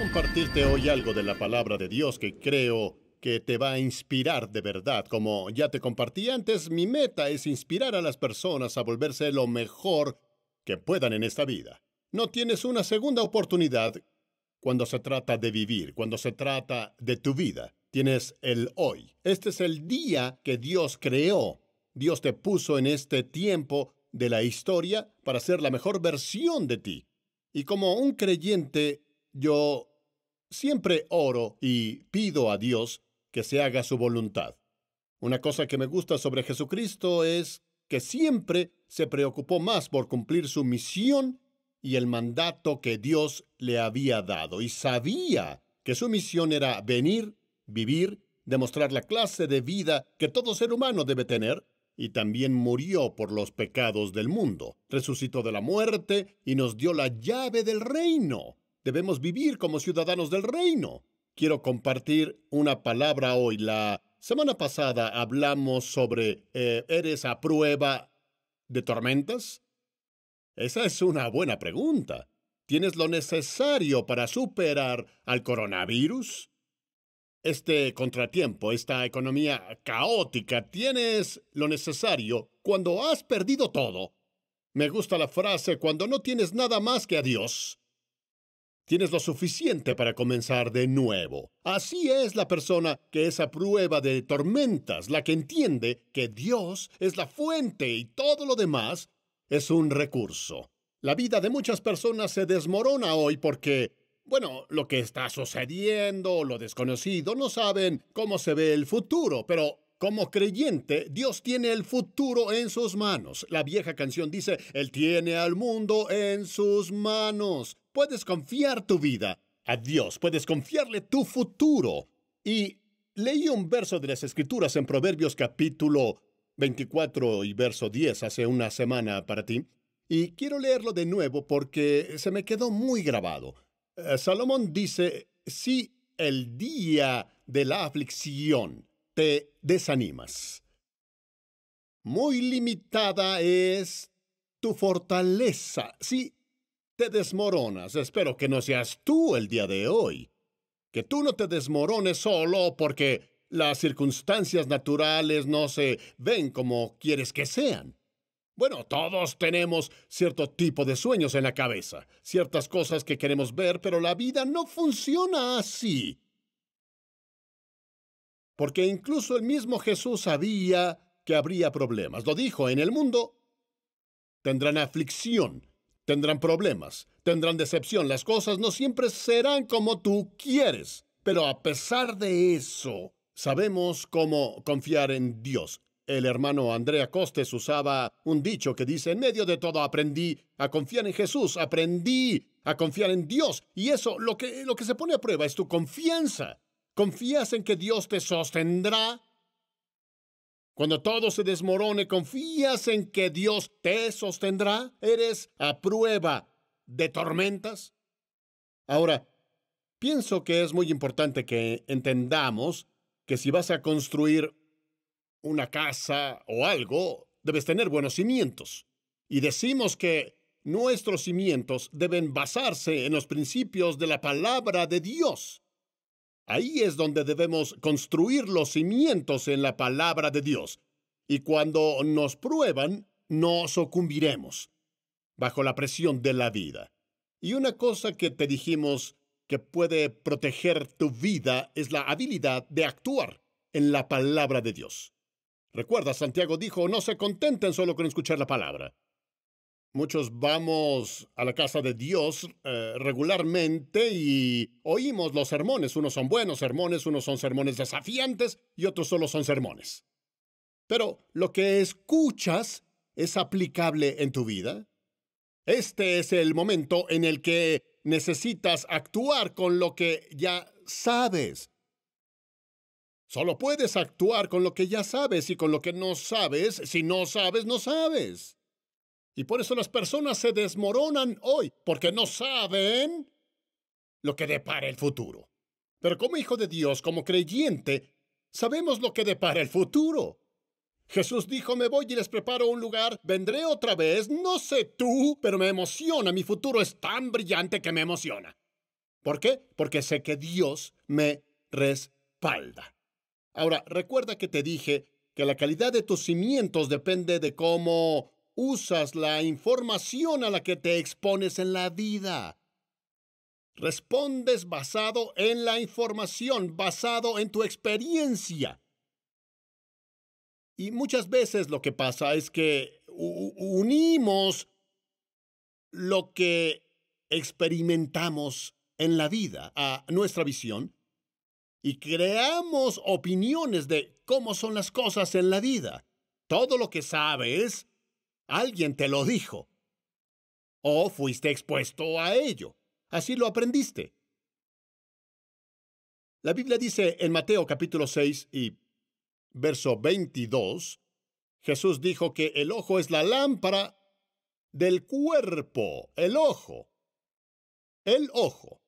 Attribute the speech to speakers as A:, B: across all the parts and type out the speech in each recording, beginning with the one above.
A: compartirte hoy algo de la palabra de Dios que creo que te va a inspirar de verdad. Como ya te compartí antes, mi meta es inspirar a las personas a volverse lo mejor que puedan en esta vida. No tienes una segunda oportunidad cuando se trata de vivir, cuando se trata de tu vida. Tienes el hoy. Este es el día que Dios creó. Dios te puso en este tiempo de la historia para ser la mejor versión de ti. Y como un creyente, yo Siempre oro y pido a Dios que se haga su voluntad. Una cosa que me gusta sobre Jesucristo es que siempre se preocupó más por cumplir su misión y el mandato que Dios le había dado, y sabía que su misión era venir, vivir, demostrar la clase de vida que todo ser humano debe tener, y también murió por los pecados del mundo, resucitó de la muerte y nos dio la llave del reino. Debemos vivir como ciudadanos del reino. Quiero compartir una palabra hoy. La semana pasada hablamos sobre eh, ¿eres a prueba de tormentas? Esa es una buena pregunta. ¿Tienes lo necesario para superar al coronavirus? Este contratiempo, esta economía caótica, tienes lo necesario cuando has perdido todo. Me gusta la frase cuando no tienes nada más que a Dios. Tienes lo suficiente para comenzar de nuevo. Así es la persona que es a prueba de tormentas, la que entiende que Dios es la fuente y todo lo demás es un recurso. La vida de muchas personas se desmorona hoy porque, bueno, lo que está sucediendo, lo desconocido, no saben cómo se ve el futuro, pero como creyente, Dios tiene el futuro en sus manos. La vieja canción dice, Él tiene al mundo en sus manos puedes confiar tu vida, a Dios puedes confiarle tu futuro. Y leí un verso de las Escrituras en Proverbios capítulo 24 y verso 10 hace una semana para ti, y quiero leerlo de nuevo porque se me quedó muy grabado. Eh, Salomón dice, si el día de la aflicción te desanimas, muy limitada es tu fortaleza. Si te desmoronas. Espero que no seas tú el día de hoy. Que tú no te desmorones solo porque las circunstancias naturales no se ven como quieres que sean. Bueno, todos tenemos cierto tipo de sueños en la cabeza, ciertas cosas que queremos ver, pero la vida no funciona así. Porque incluso el mismo Jesús sabía que habría problemas. Lo dijo, en el mundo tendrán aflicción, Tendrán problemas, tendrán decepción, las cosas no siempre serán como tú quieres. Pero a pesar de eso, sabemos cómo confiar en Dios. El hermano Andrea Costes usaba un dicho que dice, en medio de todo aprendí a confiar en Jesús, aprendí a confiar en Dios. Y eso, lo que, lo que se pone a prueba es tu confianza. ¿Confías en que Dios te sostendrá? Cuando todo se desmorone, confías en que Dios te sostendrá. Eres a prueba de tormentas. Ahora, pienso que es muy importante que entendamos que si vas a construir una casa o algo, debes tener buenos cimientos. Y decimos que nuestros cimientos deben basarse en los principios de la palabra de Dios. Ahí es donde debemos construir los cimientos en la palabra de Dios. Y cuando nos prueban, no sucumbiremos bajo la presión de la vida. Y una cosa que te dijimos que puede proteger tu vida es la habilidad de actuar en la palabra de Dios. Recuerda, Santiago dijo, no se contenten solo con escuchar la palabra, Muchos vamos a la casa de Dios eh, regularmente y oímos los sermones. Unos son buenos sermones, unos son sermones desafiantes y otros solo son sermones. Pero lo que escuchas es aplicable en tu vida. Este es el momento en el que necesitas actuar con lo que ya sabes. Solo puedes actuar con lo que ya sabes y con lo que no sabes, si no sabes, no sabes. Y por eso las personas se desmoronan hoy, porque no saben lo que depara el futuro. Pero como hijo de Dios, como creyente, sabemos lo que depara el futuro. Jesús dijo, me voy y les preparo un lugar, vendré otra vez, no sé tú, pero me emociona, mi futuro es tan brillante que me emociona. ¿Por qué? Porque sé que Dios me respalda. Ahora, recuerda que te dije que la calidad de tus cimientos depende de cómo usas la información a la que te expones en la vida. Respondes basado en la información, basado en tu experiencia. Y muchas veces lo que pasa es que unimos lo que experimentamos en la vida a nuestra visión y creamos opiniones de cómo son las cosas en la vida. Todo lo que sabes Alguien te lo dijo. O fuiste expuesto a ello. Así lo aprendiste. La Biblia dice en Mateo capítulo 6 y verso 22, Jesús dijo que el ojo es la lámpara del cuerpo, el ojo. El ojo.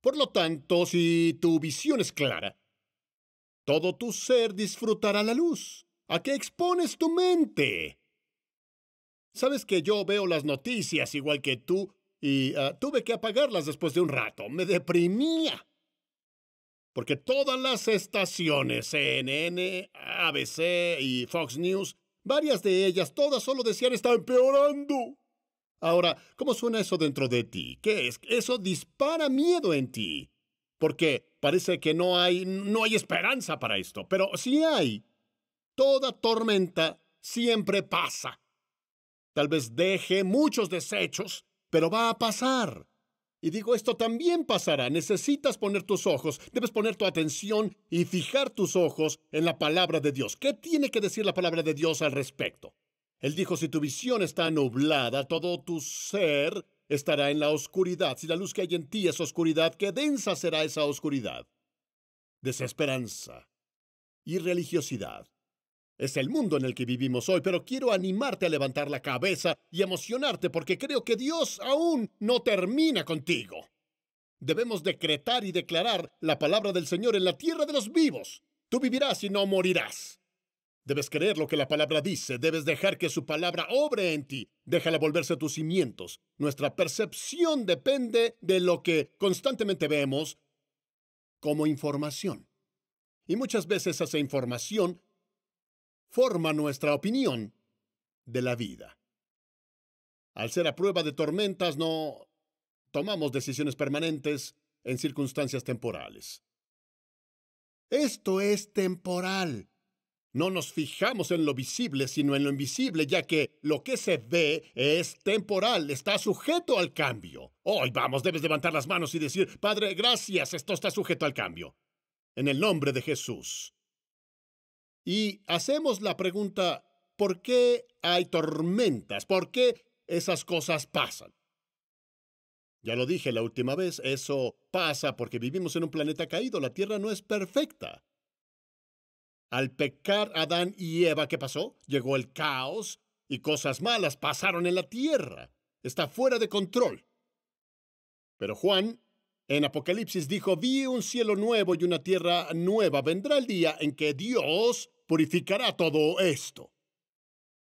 A: Por lo tanto, si tu visión es clara, todo tu ser disfrutará la luz. ¿A qué expones tu mente? Sabes que yo veo las noticias igual que tú y ah, tuve que apagarlas después de un rato. Me deprimía. Porque todas las estaciones, CNN, ABC y Fox News, varias de ellas, todas solo decían está empeorando. Ahora, ¿cómo suena eso dentro de ti? ¿Qué es? Eso dispara miedo en ti. Porque parece que no hay, no hay esperanza para esto, pero sí hay. Toda tormenta siempre pasa. Tal vez deje muchos desechos, pero va a pasar. Y digo, esto también pasará. Necesitas poner tus ojos, debes poner tu atención y fijar tus ojos en la palabra de Dios. ¿Qué tiene que decir la palabra de Dios al respecto? Él dijo, si tu visión está nublada, todo tu ser estará en la oscuridad. Si la luz que hay en ti es oscuridad, qué densa será esa oscuridad. Desesperanza, y religiosidad. Es el mundo en el que vivimos hoy, pero quiero animarte a levantar la cabeza y emocionarte porque creo que Dios aún no termina contigo. Debemos decretar y declarar la palabra del Señor en la tierra de los vivos. Tú vivirás y no morirás. Debes creer lo que la palabra dice, debes dejar que su palabra obre en ti, déjala volverse tus cimientos. Nuestra percepción depende de lo que constantemente vemos como información. Y muchas veces esa información forma nuestra opinión de la vida. Al ser a prueba de tormentas, no tomamos decisiones permanentes en circunstancias temporales. Esto es temporal. No nos fijamos en lo visible, sino en lo invisible, ya que lo que se ve es temporal, está sujeto al cambio. Hoy vamos, debes levantar las manos y decir, Padre, gracias, esto está sujeto al cambio. En el nombre de Jesús. Y hacemos la pregunta, ¿por qué hay tormentas? ¿Por qué esas cosas pasan? Ya lo dije la última vez, eso pasa porque vivimos en un planeta caído, la Tierra no es perfecta. Al pecar Adán y Eva, ¿qué pasó? Llegó el caos y cosas malas pasaron en la Tierra. Está fuera de control. Pero Juan, en Apocalipsis, dijo, vi un cielo nuevo y una tierra nueva. Vendrá el día en que Dios purificará todo esto.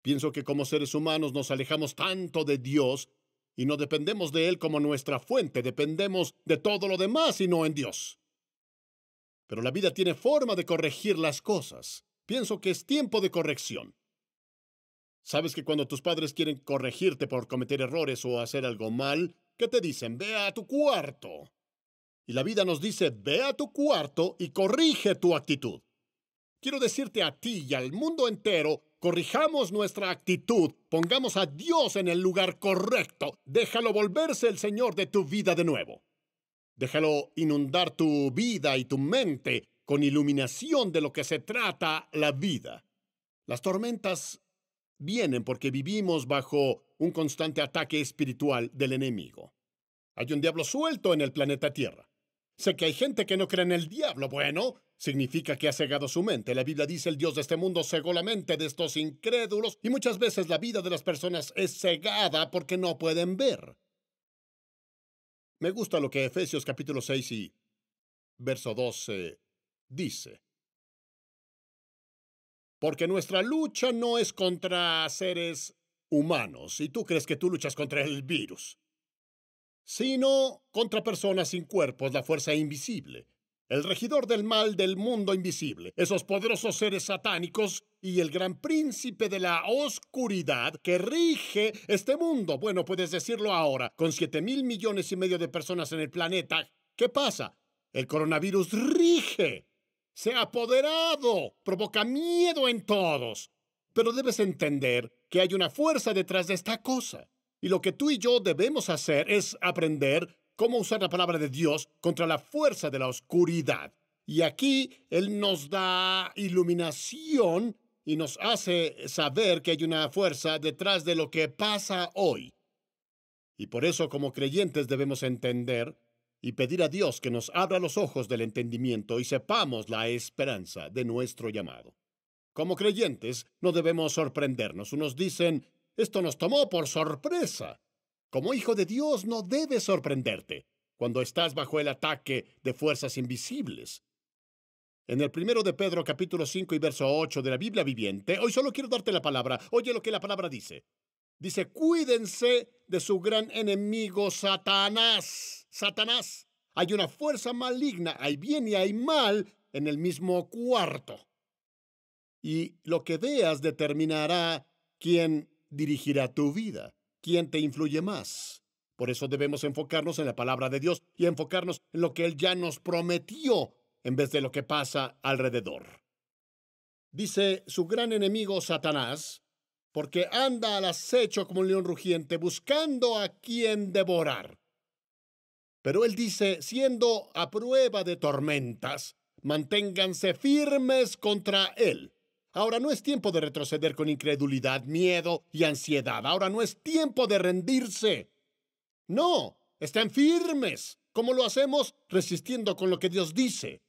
A: Pienso que como seres humanos nos alejamos tanto de Dios y no dependemos de Él como nuestra fuente, dependemos de todo lo demás y no en Dios. Pero la vida tiene forma de corregir las cosas. Pienso que es tiempo de corrección. Sabes que cuando tus padres quieren corregirte por cometer errores o hacer algo mal, ¿qué te dicen? Ve a tu cuarto. Y la vida nos dice, ve a tu cuarto y corrige tu actitud. Quiero decirte a ti y al mundo entero, corrijamos nuestra actitud, pongamos a Dios en el lugar correcto, déjalo volverse el Señor de tu vida de nuevo. Déjalo inundar tu vida y tu mente con iluminación de lo que se trata la vida. Las tormentas vienen porque vivimos bajo un constante ataque espiritual del enemigo. Hay un diablo suelto en el planeta Tierra. Sé que hay gente que no cree en el diablo. Bueno, Significa que ha cegado su mente. La Biblia dice, el Dios de este mundo cegó la mente de estos incrédulos y muchas veces la vida de las personas es cegada porque no pueden ver. Me gusta lo que Efesios capítulo 6 y verso 12 dice. Porque nuestra lucha no es contra seres humanos, y tú crees que tú luchas contra el virus, sino contra personas sin cuerpos, la fuerza invisible el regidor del mal del mundo invisible, esos poderosos seres satánicos y el gran príncipe de la oscuridad que rige este mundo. Bueno, puedes decirlo ahora, con 7 mil millones y medio de personas en el planeta. ¿Qué pasa? El coronavirus rige. Se ha apoderado. Provoca miedo en todos. Pero debes entender que hay una fuerza detrás de esta cosa. Y lo que tú y yo debemos hacer es aprender cómo usar la palabra de Dios contra la fuerza de la oscuridad. Y aquí Él nos da iluminación y nos hace saber que hay una fuerza detrás de lo que pasa hoy. Y por eso como creyentes debemos entender y pedir a Dios que nos abra los ojos del entendimiento y sepamos la esperanza de nuestro llamado. Como creyentes no debemos sorprendernos. Unos dicen, esto nos tomó por sorpresa. Como hijo de Dios no debes sorprenderte cuando estás bajo el ataque de fuerzas invisibles. En el primero de Pedro capítulo 5 y verso 8 de la Biblia viviente, hoy solo quiero darte la palabra. Oye lo que la palabra dice. Dice, cuídense de su gran enemigo Satanás. Satanás. Hay una fuerza maligna, hay bien y hay mal en el mismo cuarto. Y lo que veas determinará quién dirigirá tu vida quién te influye más. Por eso debemos enfocarnos en la palabra de Dios y enfocarnos en lo que Él ya nos prometió en vez de lo que pasa alrededor. Dice su gran enemigo Satanás, porque anda al acecho como un león rugiente buscando a quien devorar. Pero él dice, siendo a prueba de tormentas, manténganse firmes contra él. Ahora no es tiempo de retroceder con incredulidad, miedo y ansiedad. Ahora no es tiempo de rendirse. No, estén firmes. ¿Cómo lo hacemos? Resistiendo con lo que Dios dice.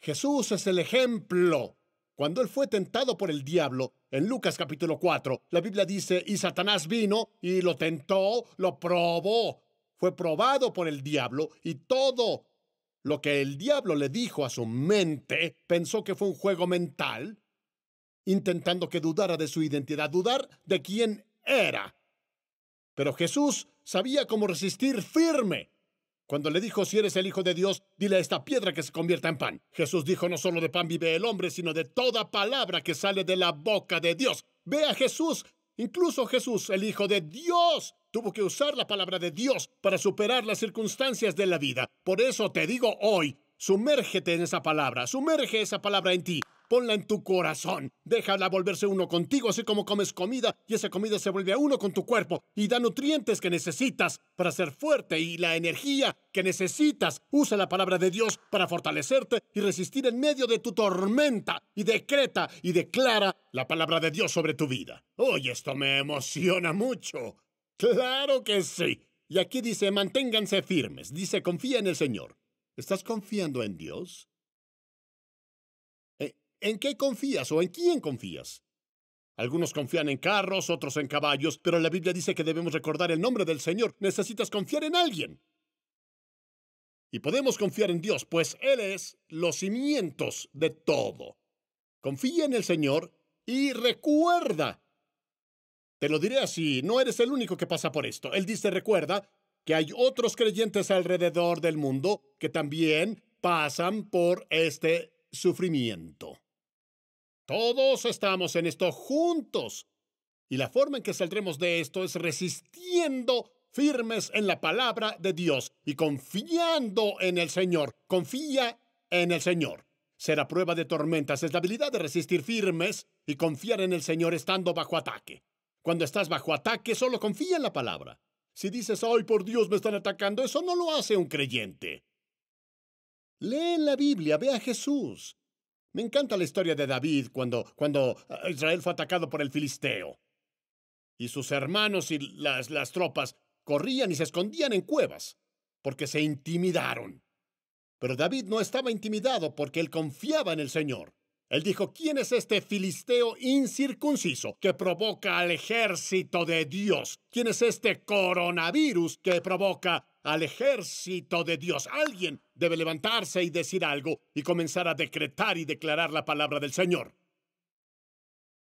A: Jesús es el ejemplo. Cuando él fue tentado por el diablo, en Lucas capítulo 4, la Biblia dice, y Satanás vino y lo tentó, lo probó. Fue probado por el diablo y todo lo que el diablo le dijo a su mente, pensó que fue un juego mental, intentando que dudara de su identidad, dudar de quién era. Pero Jesús sabía cómo resistir firme. Cuando le dijo, si eres el Hijo de Dios, dile a esta piedra que se convierta en pan. Jesús dijo, no solo de pan vive el hombre, sino de toda palabra que sale de la boca de Dios. Ve a Jesús. Incluso Jesús, el Hijo de Dios, tuvo que usar la palabra de Dios para superar las circunstancias de la vida. Por eso te digo hoy, sumérgete en esa palabra, sumerge esa palabra en ti ponla en tu corazón. Déjala volverse uno contigo, así como comes comida y esa comida se vuelve a uno con tu cuerpo y da nutrientes que necesitas para ser fuerte y la energía que necesitas. Usa la palabra de Dios para fortalecerte y resistir en medio de tu tormenta y decreta y declara la palabra de Dios sobre tu vida. Hoy esto me emociona mucho. Claro que sí. Y aquí dice, manténganse firmes. Dice, confía en el Señor. ¿Estás confiando en Dios? ¿En qué confías o en quién confías? Algunos confían en carros, otros en caballos, pero la Biblia dice que debemos recordar el nombre del Señor. Necesitas confiar en alguien. Y podemos confiar en Dios, pues Él es los cimientos de todo. Confía en el Señor y recuerda. Te lo diré así, no eres el único que pasa por esto. Él dice, recuerda, que hay otros creyentes alrededor del mundo que también pasan por este sufrimiento. Todos estamos en esto juntos. Y la forma en que saldremos de esto es resistiendo firmes en la palabra de Dios y confiando en el Señor. Confía en el Señor. Será prueba de tormentas, es la habilidad de resistir firmes y confiar en el Señor estando bajo ataque. Cuando estás bajo ataque, solo confía en la palabra. Si dices, ay, por Dios, me están atacando, eso no lo hace un creyente. Lee en la Biblia, ve a Jesús. Me encanta la historia de David cuando, cuando ah, Israel fue atacado por el filisteo. Y sus hermanos y las, las tropas corrían y se escondían en cuevas, porque se intimidaron. Pero David no estaba intimidado porque él confiaba en el Señor. Él dijo, ¿quién es este filisteo incircunciso que provoca al ejército de Dios? ¿Quién es este coronavirus que provoca al ejército de Dios? Alguien debe levantarse y decir algo y comenzar a decretar y declarar la palabra del Señor.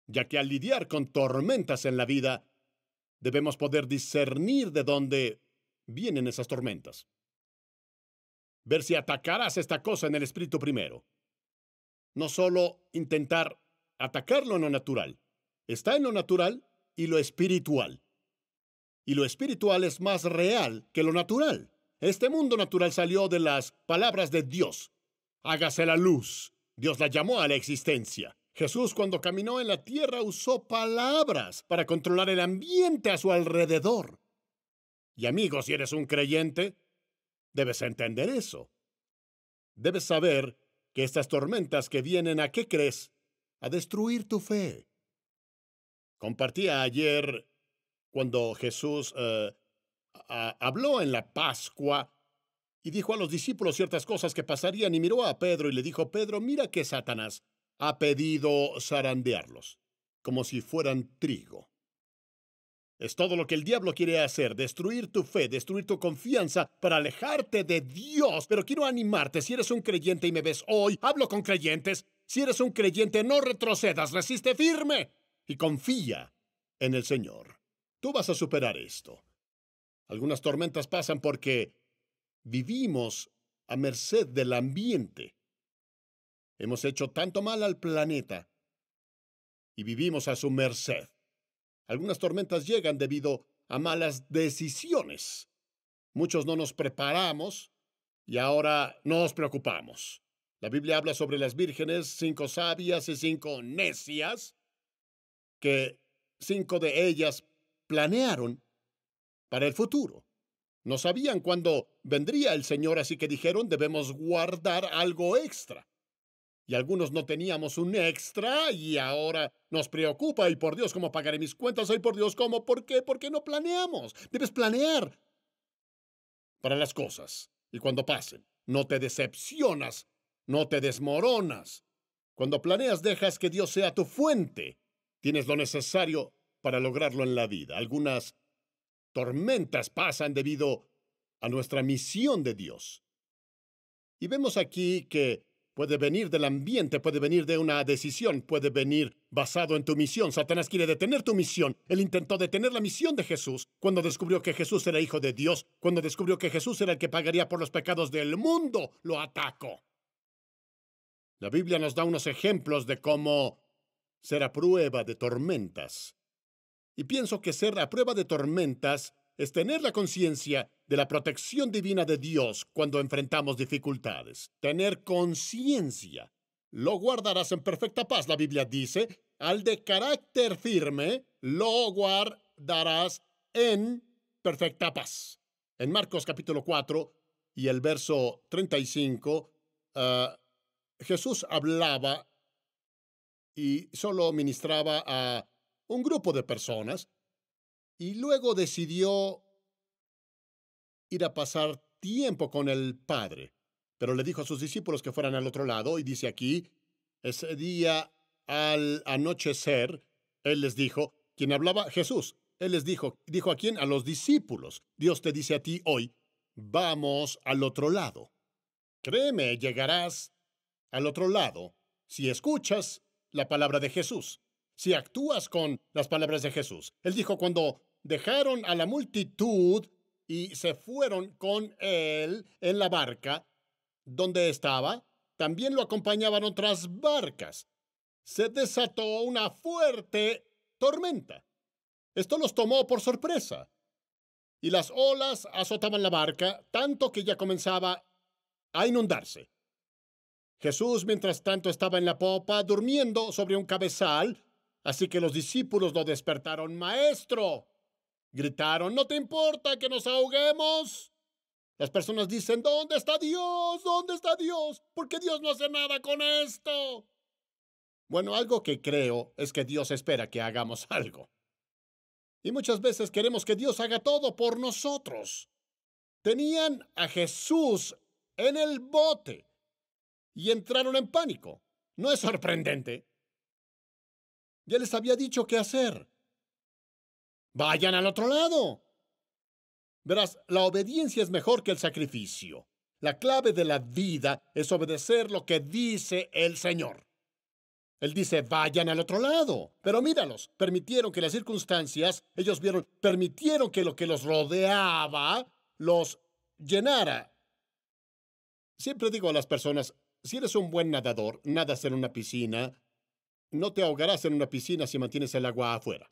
A: Ya que al lidiar con tormentas en la vida, debemos poder discernir de dónde vienen esas tormentas. Ver si atacarás esta cosa en el espíritu primero no solo intentar atacar lo natural, está en lo natural y lo espiritual. Y lo espiritual es más real que lo natural. Este mundo natural salió de las palabras de Dios. Hágase la luz. Dios la llamó a la existencia. Jesús cuando caminó en la tierra usó palabras para controlar el ambiente a su alrededor. Y amigos, si eres un creyente, debes entender eso. Debes saber que estas tormentas que vienen a qué crees? A destruir tu fe. Compartía ayer cuando Jesús eh, habló en la Pascua y dijo a los discípulos ciertas cosas que pasarían y miró a Pedro y le dijo, Pedro, mira que Satanás ha pedido zarandearlos, como si fueran trigo. Es todo lo que el diablo quiere hacer, destruir tu fe, destruir tu confianza para alejarte de Dios. Pero quiero animarte, si eres un creyente y me ves hoy, hablo con creyentes, si eres un creyente no retrocedas, resiste firme y confía en el Señor. Tú vas a superar esto. Algunas tormentas pasan porque vivimos a merced del ambiente. Hemos hecho tanto mal al planeta y vivimos a su merced. Algunas tormentas llegan debido a malas decisiones. Muchos no nos preparamos y ahora nos preocupamos. La Biblia habla sobre las vírgenes, cinco sabias y cinco necias, que cinco de ellas planearon para el futuro. No sabían cuándo vendría el Señor, así que dijeron, debemos guardar algo extra y algunos no teníamos un extra y ahora nos preocupa y por Dios, ¿cómo pagaré mis cuentas? Ay, por Dios, ¿cómo? ¿Por qué? ¿Por qué no planeamos? Debes planear para las cosas y cuando pasen. No te decepcionas, no te desmoronas. Cuando planeas dejas que Dios sea tu fuente. Tienes lo necesario para lograrlo en la vida. Algunas tormentas pasan debido a nuestra misión de Dios. Y vemos aquí que Puede venir del ambiente, puede venir de una decisión, puede venir basado en tu misión. Satanás quiere detener tu misión. Él intentó detener la misión de Jesús cuando descubrió que Jesús era hijo de Dios, cuando descubrió que Jesús era el que pagaría por los pecados del mundo, lo atacó. La Biblia nos da unos ejemplos de cómo ser a prueba de tormentas. Y pienso que ser a prueba de tormentas es tener la conciencia de la protección divina de Dios cuando enfrentamos dificultades. Tener conciencia. Lo guardarás en perfecta paz, la Biblia dice. Al de carácter firme, lo guardarás en perfecta paz. En Marcos capítulo 4 y el verso 35, ah, Jesús hablaba y solo ministraba a un grupo de personas y luego decidió ir a pasar tiempo con el Padre. Pero le dijo a sus discípulos que fueran al otro lado y dice aquí, ese día al anochecer, Él les dijo, ¿quién hablaba Jesús, Él les dijo, dijo a quién, a los discípulos, Dios te dice a ti hoy, vamos al otro lado. Créeme, llegarás al otro lado si escuchas la palabra de Jesús, si actúas con las palabras de Jesús. Él dijo, cuando dejaron a la multitud, y se fueron con él en la barca donde estaba. También lo acompañaban otras barcas. Se desató una fuerte tormenta. Esto los tomó por sorpresa. Y las olas azotaban la barca tanto que ya comenzaba a inundarse. Jesús, mientras tanto, estaba en la popa durmiendo sobre un cabezal, así que los discípulos lo despertaron. Maestro, Gritaron, ¿no te importa que nos ahoguemos? Las personas dicen, ¿dónde está Dios? ¿Dónde está Dios? ¿Por qué Dios no hace nada con esto? Bueno, algo que creo es que Dios espera que hagamos algo. Y muchas veces queremos que Dios haga todo por nosotros. Tenían a Jesús en el bote y entraron en pánico. No es sorprendente. Ya les había dicho qué hacer. Vayan al otro lado. Verás, la obediencia es mejor que el sacrificio. La clave de la vida es obedecer lo que dice el Señor. Él dice, vayan al otro lado. Pero míralos, permitieron que las circunstancias, ellos vieron, permitieron que lo que los rodeaba los llenara. Siempre digo a las personas, si eres un buen nadador, nadas en una piscina, no te ahogarás en una piscina si mantienes el agua afuera.